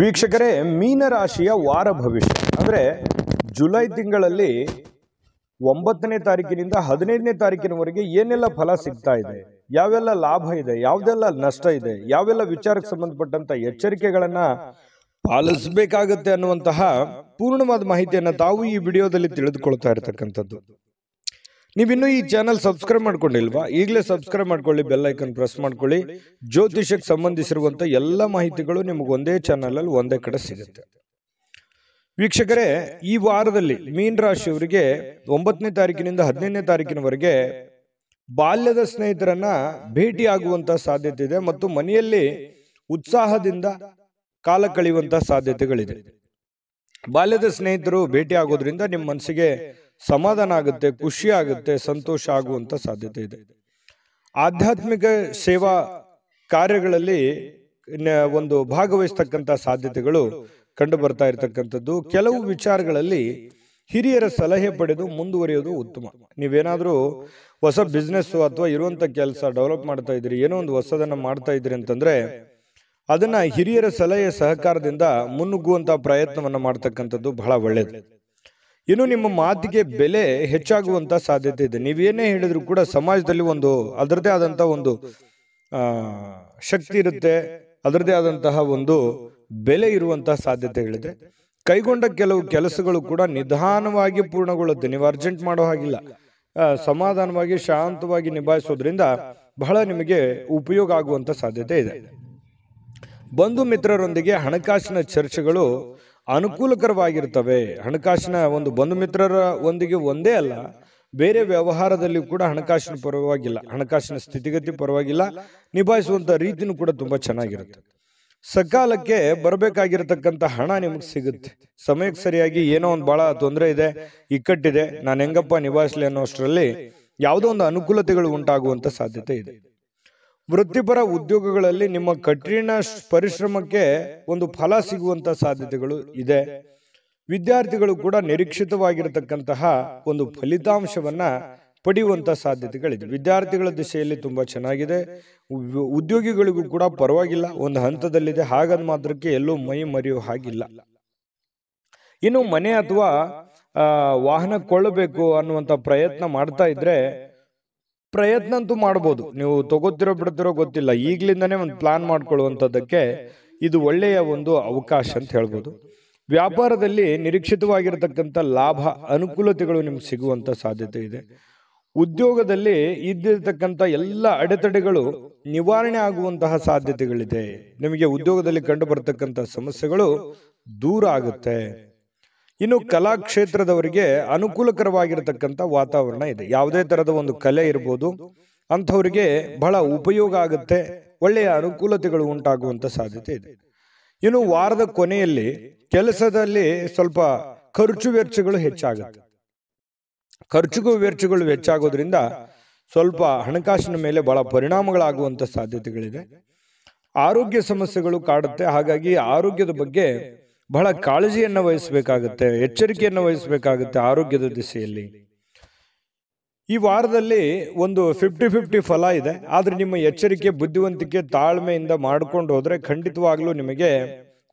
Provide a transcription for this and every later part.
ವೀಕ್ಷಕರೇ ಮೀನರಾಶಿಯ ವಾರ ಭವಿಷ್ಯ ಅಂದರೆ ಜುಲೈ ತಿಂಗಳಲ್ಲಿ ಒಂಬತ್ತನೇ ತಾರೀಕಿನಿಂದ ಹದಿನೈದನೇ ತಾರೀಕಿನವರೆಗೆ ಏನೆಲ್ಲ ಫಲ ಸಿಗ್ತಾ ಇದೆ ಯಾವೆಲ್ಲ ಲಾಭ ಇದೆ ಯಾವುದೆಲ್ಲ ನಷ್ಟ ಇದೆ ಯಾವೆಲ್ಲ ವಿಚಾರಕ್ಕೆ ಸಂಬಂಧಪಟ್ಟಂತ ಎಚ್ಚರಿಕೆಗಳನ್ನ ಪಾಲಿಸಬೇಕಾಗತ್ತೆ ಅನ್ನುವಂತಹ ಪೂರ್ಣವಾದ ಮಾಹಿತಿಯನ್ನು ತಾವು ಈ ವಿಡಿಯೋದಲ್ಲಿ ತಿಳಿದುಕೊಳ್ತಾ ಇರತಕ್ಕಂಥದ್ದು ನೀವಿನ್ನೂ ಈ ಚಾನಲ್ ಸಬ್ಸ್ಕ್ರೈಬ್ ಮಾಡ್ಕೊಂಡಿಲ್ವಾ ಈಗಲೇ ಸಬ್ಸ್ಕ್ರೈಬ್ ಮಾಡ್ಕೊಳ್ಳಿ ಬೆಲ್ ಐಕನ್ ಪ್ರೆಸ್ ಮಾಡ್ಕೊಳ್ಳಿ ಜ್ಯೋತಿಷಕ್ಕೆ ಸಂಬಂಧಿಸಿರುವಂಥ ಎಲ್ಲ ಮಾಹಿತಿಗಳು ನಿಮಗೆ ಒಂದೇ ಚಾನಲಲ್ಲಿ ಒಂದೇ ಕಡೆ ಸಿಗುತ್ತೆ ವೀಕ್ಷಕರೇ ಈ ವಾರದಲ್ಲಿ ಮೀನ್ ರಾಶಿಯವರಿಗೆ ಒಂಬತ್ತನೇ ತಾರೀಕಿನಿಂದ ಹದಿನೈದನೇ ತಾರೀಕಿನವರೆಗೆ ಬಾಲ್ಯದ ಸ್ನೇಹಿತರನ್ನ ಭೇಟಿ ಆಗುವಂತ ಸಾಧ್ಯತೆ ಇದೆ ಮತ್ತು ಮನೆಯಲ್ಲಿ ಉತ್ಸಾಹದಿಂದ ಕಾಲ ಕಳೆಯುವಂಥ ಸಾಧ್ಯತೆಗಳಿದೆ ಬಾಲ್ಯದ ಸ್ನೇಹಿತರು ಭೇಟಿ ಆಗೋದ್ರಿಂದ ನಿಮ್ಮ ಮನಸ್ಸಿಗೆ ಸಮಾಧಾನ ಆಗುತ್ತೆ ಖುಷಿ ಆಗುತ್ತೆ ಸಂತೋಷ ಆಗುವಂತ ಸಾಧ್ಯತೆ ಇದೆ ಆಧ್ಯಾತ್ಮಿಕ ಸೇವಾ ಕಾರ್ಯಗಳಲ್ಲಿ ಒಂದು ಭಾಗವಹಿಸ್ತಕ್ಕಂಥ ಸಾಧ್ಯತೆಗಳು ಕಂಡು ಬರ್ತಾ ಇರತಕ್ಕಂಥದ್ದು ಕೆಲವು ವಿಚಾರಗಳಲ್ಲಿ ಹಿರಿಯರ ಸಲಹೆ ಪಡೆದು ಮುಂದುವರಿಯೋದು ಉತ್ತಮ ನೀವೇನಾದರೂ ಹೊಸ ಬಿಸ್ನೆಸ್ ಅಥವಾ ಇರುವಂಥ ಕೆಲಸ ಡೆವಲಪ್ ಮಾಡ್ತಾ ಇದ್ದೀರಿ ಏನೋ ಒಂದು ಹೊಸದನ್ನು ಮಾಡ್ತಾ ಇದ್ದೀರಿ ಅಂತಂದರೆ ಅದನ್ನು ಹಿರಿಯರ ಸಲಹೆ ಸಹಕಾರದಿಂದ ಮುನ್ನುಗ್ಗುವಂಥ ಪ್ರಯತ್ನವನ್ನು ಮಾಡ್ತಕ್ಕಂಥದ್ದು ಬಹಳ ಒಳ್ಳೆಯದು ಇನ್ನು ನಿಮ್ಮ ಮಾತಿಗೆ ಬೆಲೆ ಹೆಚ್ಚಾಗುವಂತ ಸಾಧ್ಯತೆ ಇದೆ ನೀವೇನೇ ಹೇಳಿದ್ರು ಕೂಡ ಸಮಾಜದಲ್ಲಿ ಒಂದು ಅದರದೇ ಆದಂತ ಒಂದು ಶಕ್ತಿ ಇರುತ್ತೆ ಅದರದೇ ಆದಂತಹ ಒಂದು ಬೆಲೆ ಇರುವಂತಹ ಸಾಧ್ಯತೆಗಳಿದೆ ಕೈಗೊಂಡ ಕೆಲವು ಕೆಲಸಗಳು ಕೂಡ ನಿಧಾನವಾಗಿ ಪೂರ್ಣಗೊಳ್ಳುತ್ತೆ ನೀವು ಅರ್ಜೆಂಟ್ ಮಾಡೋ ಹಾಗಿಲ್ಲ ಸಮಾಧಾನವಾಗಿ ಶಾಂತವಾಗಿ ನಿಭಾಯಿಸೋದ್ರಿಂದ ಬಹಳ ನಿಮಗೆ ಉಪಯೋಗ ಆಗುವಂಥ ಸಾಧ್ಯತೆ ಇದೆ ಬಂಧು ಮಿತ್ರರೊಂದಿಗೆ ಹಣಕಾಸಿನ ಚರ್ಚೆಗಳು ಅನುಕೂಲಕರವಾಗಿರ್ತವೆ ಹಣಕಾಸಿನ ಒಂದು ಬಂಧು ಮಿತ್ರರ ಒಂದಿಗೆ ಒಂದೇ ಅಲ್ಲ ಬೇರೆ ವ್ಯವಹಾರದಲ್ಲಿ ಕೂಡ ಹಣಕಾಸಿನ ಪರವಾಗಿಲ್ಲ ಹಣಕಾಸಿನ ಸ್ಥಿತಿಗತಿ ಪರವಾಗಿಲ್ಲ ನಿಭಾಯಿಸುವಂಥ ರೀತಿನೂ ಕೂಡ ತುಂಬ ಚೆನ್ನಾಗಿರುತ್ತೆ ಸಕಾಲಕ್ಕೆ ಬರಬೇಕಾಗಿರತಕ್ಕಂಥ ಹಣ ನಿಮಗೆ ಸಿಗುತ್ತೆ ಸಮಯಕ್ಕೆ ಸರಿಯಾಗಿ ಏನೋ ಒಂದು ಭಾಳ ತೊಂದರೆ ಇದೆ ಇಕ್ಕಟ್ಟಿದೆ ನಾನು ಹೆಂಗಪ್ಪ ಅನ್ನೋ ಅಷ್ಟರಲ್ಲಿ ಯಾವುದೋ ಒಂದು ಅನುಕೂಲತೆಗಳು ಉಂಟಾಗುವಂಥ ಸಾಧ್ಯತೆ ಇದೆ ವೃತ್ತಿಪರ ಉದ್ಯೋಗಗಳಲ್ಲಿ ನಿಮ್ಮ ಕಠಿಣ ಪರಿಶ್ರಮಕ್ಕೆ ಒಂದು ಫಲ ಸಿಗುವಂತ ಸಾಧ್ಯತೆಗಳು ಇದೆ ವಿದ್ಯಾರ್ಥಿಗಳು ಕೂಡ ನಿರೀಕ್ಷಿತವಾಗಿರತಕ್ಕಂತಹ ಒಂದು ಫಲಿತಾಂಶವನ್ನ ಪಡೆಯುವಂತ ಸಾಧ್ಯತೆಗಳಿದೆ ವಿದ್ಯಾರ್ಥಿಗಳ ದಿಶೆಯಲ್ಲಿ ತುಂಬ ಚೆನ್ನಾಗಿದೆ ಉದ್ಯೋಗಿಗಳಿಗೂ ಕೂಡ ಪರವಾಗಿಲ್ಲ ಒಂದು ಹಂತದಲ್ಲಿದೆ ಹಾಗಾದ ಮಾತ್ರಕ್ಕೆ ಎಲ್ಲೂ ಮೈ ಮರೆಯೋ ಹಾಗಿಲ್ಲ ಇನ್ನು ಮನೆ ಅಥವಾ ವಾಹನ ಕೊಳ್ಳಬೇಕು ಅನ್ನುವಂಥ ಪ್ರಯತ್ನ ಮಾಡ್ತಾ ಇದ್ರೆ ಪ್ರಯತ್ನ ಅಂತೂ ಮಾಡ್ಬೋದು ನೀವು ತಗೋತಿರೋ ಬಿಡ್ತಿರೋ ಗೊತ್ತಿಲ್ಲ ಈಗ್ಲಿಂದನೇ ಒಂದು ಪ್ಲಾನ್ ಮಾಡ್ಕೊಳ್ಳುವಂಥದ್ದಕ್ಕೆ ಇದು ಒಳ್ಳೆಯ ಒಂದು ಅವಕಾಶ ಅಂತ ಹೇಳ್ಬೋದು ವ್ಯಾಪಾರದಲ್ಲಿ ನಿರೀಕ್ಷಿತವಾಗಿರತಕ್ಕಂಥ ಲಾಭ ಅನುಕೂಲತೆಗಳು ನಿಮ್ಗೆ ಸಿಗುವಂಥ ಸಾಧ್ಯತೆ ಇದೆ ಉದ್ಯೋಗದಲ್ಲಿ ಇದ್ದಿರತಕ್ಕಂಥ ಎಲ್ಲ ಅಡೆತಡೆಗಳು ನಿವಾರಣೆ ಆಗುವಂತಹ ಸಾಧ್ಯತೆಗಳಿದೆ ನಿಮಗೆ ಉದ್ಯೋಗದಲ್ಲಿ ಕಂಡು ಬರತಕ್ಕಂಥ ಸಮಸ್ಯೆಗಳು ದೂರ ಆಗುತ್ತೆ ಇನ್ನು ಕಲಾ ಕ್ಷೇತ್ರದವರಿಗೆ ಅನುಕೂಲಕರವಾಗಿರತಕ್ಕಂಥ ವಾತಾವರಣ ಇದೆ ಯಾವುದೇ ಥರದ ಒಂದು ಕಲೆ ಇರ್ಬೋದು ಅಂಥವರಿಗೆ ಬಹಳ ಉಪಯೋಗ ಆಗುತ್ತೆ ಒಳ್ಳೆಯ ಅನುಕೂಲತೆಗಳು ಉಂಟಾಗುವಂಥ ಸಾಧ್ಯತೆ ಇದೆ ಇನ್ನು ವಾರದ ಕೊನೆಯಲ್ಲಿ ಕೆಲಸದಲ್ಲಿ ಸ್ವಲ್ಪ ಖರ್ಚು ವೆಚ್ಚಗಳು ಹೆಚ್ಚಾಗುತ್ತೆ ಖರ್ಚುಗೂ ವೆಚ್ಚಗಳು ಹೆಚ್ಚಾಗೋದ್ರಿಂದ ಸ್ವಲ್ಪ ಹಣಕಾಸಿನ ಮೇಲೆ ಬಹಳ ಪರಿಣಾಮಗಳಾಗುವಂಥ ಸಾಧ್ಯತೆಗಳಿದೆ ಆರೋಗ್ಯ ಸಮಸ್ಯೆಗಳು ಕಾಡುತ್ತೆ ಹಾಗಾಗಿ ಆರೋಗ್ಯದ ಬಗ್ಗೆ ಬಹಳ ಕಾಳಜಿಯನ್ನು ವಹಿಸಬೇಕಾಗುತ್ತೆ ಎಚ್ಚರಿಕೆಯನ್ನು ವಹಿಸಬೇಕಾಗುತ್ತೆ ಆರೋಗ್ಯದ ದಿಸೆಯಲ್ಲಿ ಈ ವಾರದಲ್ಲಿ ಒಂದು ಫಿಫ್ಟಿ ಫಿಫ್ಟಿ ಫಲ ಇದೆ ಆದರೆ ನಿಮ್ಮ ಎಚ್ಚರಿಕೆ ಬುದ್ಧಿವಂತಿಕೆ ತಾಳ್ಮೆಯಿಂದ ಮಾಡಿಕೊಂಡು ಹೋದರೆ ಖಂಡಿತವಾಗ್ಲೂ ನಿಮಗೆ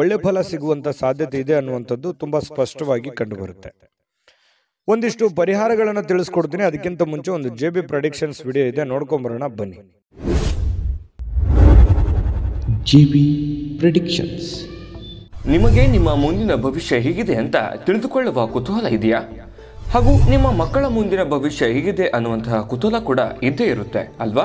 ಒಳ್ಳೆ ಫಲ ಸಿಗುವಂಥ ಸಾಧ್ಯತೆ ಇದೆ ಅನ್ನುವಂಥದ್ದು ತುಂಬ ಸ್ಪಷ್ಟವಾಗಿ ಕಂಡುಬರುತ್ತೆ ಒಂದಿಷ್ಟು ಪರಿಹಾರಗಳನ್ನು ತಿಳಿಸ್ಕೊಡ್ತೀನಿ ಅದಕ್ಕಿಂತ ಮುಂಚೆ ಒಂದು ಜೆ ಬಿ ಪ್ರೊಡಿಕ್ಷನ್ಸ್ ವಿಡಿಯೋ ಇದೆ ನೋಡ್ಕೊಂಬರೋಣ ಬನ್ನಿ ಜಿ ಬಿ ಪ್ರೆಡಿಕ್ಷನ್ಸ್ ನಿಮಗೆ ನಿಮ್ಮ ಮುಂದಿನ ಭವಿಷ್ಯ ಹೇಗಿದೆ ಅಂತ ತಿಳಿದುಕೊಳ್ಳುವ ಕುತೂಹಲ ಇದೆಯಾ ಹಾಗೂ ನಿಮ್ಮ ಮಕ್ಕಳ ಮುಂದಿನ ಭವಿಷ್ಯ ಹೇಗಿದೆ ಅನ್ನುವಂತಹ ಕುತೂಹಲ ಕೂಡ ಇದ್ದೇ ಇರುತ್ತೆ ಅಲ್ವಾ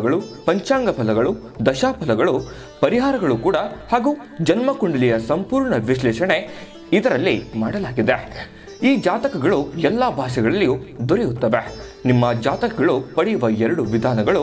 ಫಲಗಳು ಪಂಚಾಂಗ ಫಲಗಳು ದಶಾಫಲಗಳು ಪರಿಹಾರಗಳು ಕೂಡ ಹಾಗೂ ಜನ್ಮಕುಂಡಲಿಯ ಸಂಪೂರ್ಣ ವಿಶ್ಲೇಷಣೆ ಇದರಲ್ಲಿ ಮಾಡಲಾಗಿದೆ ಈ ಜಾತಕಗಳು ಎಲ್ಲ ಭಾಷೆಗಳಲ್ಲಿಯೂ ದೊರೆಯುತ್ತವೆ ನಿಮ್ಮ ಜಾತಕಗಳು ಪಡೆಯುವ ಎರಡು ವಿಧಾನಗಳು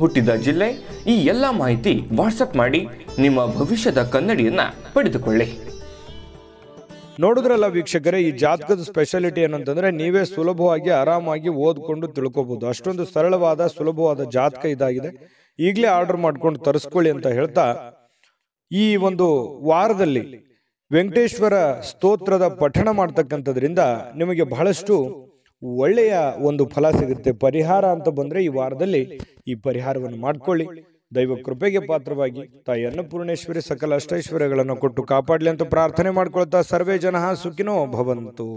ಹುಟ್ಟಿದ ಜಿಲ್ಲೆ ಈ ಎಲ್ಲ ಮಾಹಿತಿ ವಾಟ್ಸಪ್ ಮಾಡಿ ನಿಮ್ಮ ಭವಿಷ್ಯದ ಕನ್ನಡಿಯನ್ನ ಪಡೆದುಕೊಳ್ಳಿ ನೋಡಿದ್ರಲ್ಲ ವೀಕ್ಷಕರೇ ಈ ಜಾತಕದ ಸ್ಪೆಷಾಲಿಟಿ ಏನಂತಂದ್ರೆ ನೀವೇ ಸುಲಭವಾಗಿ ಆರಾಮಾಗಿ ಓದ್ಕೊಂಡು ತಿಳ್ಕೊಬಹುದು ಅಷ್ಟೊಂದು ಸರಳವಾದ ಸುಲಭವಾದ ಜಾತಕ ಇದಾಗಿದೆ ಈಗಲೇ ಆರ್ಡರ್ ಮಾಡ್ಕೊಂಡು ತರಿಸ್ಕೊಳ್ಳಿ ಅಂತ ಹೇಳ್ತಾ ಈ ಒಂದು ವಾರದಲ್ಲಿ ವೆಂಕಟೇಶ್ವರ ಸ್ತೋತ್ರದ ಪಠಣ ಮಾಡ್ತಕ್ಕಂಥದ್ರಿಂದ ನಿಮಗೆ ಬಹಳಷ್ಟು ಒಳ್ಳೆಯ ಒಂದು ಫಲ ಸಿಗುತ್ತೆ ಪರಿಹಾರ ಅಂತ ಬಂದರೆ ಈ ವಾರದಲ್ಲಿ ಈ ಪರಿಹಾರವನ್ನು ಮಾಡ್ಕೊಳ್ಳಿ ದೈವ ಕೃಪೆಗೆ ಪಾತ್ರವಾಗಿ ತಾಯಿ ಅನ್ನಪೂರ್ಣೇಶ್ವರಿ ಸಕಲ ಅಷ್ಟೈಶ್ವರ್ಯಗಳನ್ನು ಕೊಟ್ಟು ಕಾಪಾಡಲಿ ಅಂತ ಪ್ರಾರ್ಥನೆ ಮಾಡ್ಕೊಳ್ತಾ ಸರ್ವೇ ಜನ ಸುಖಿನೋ ಭವಂತು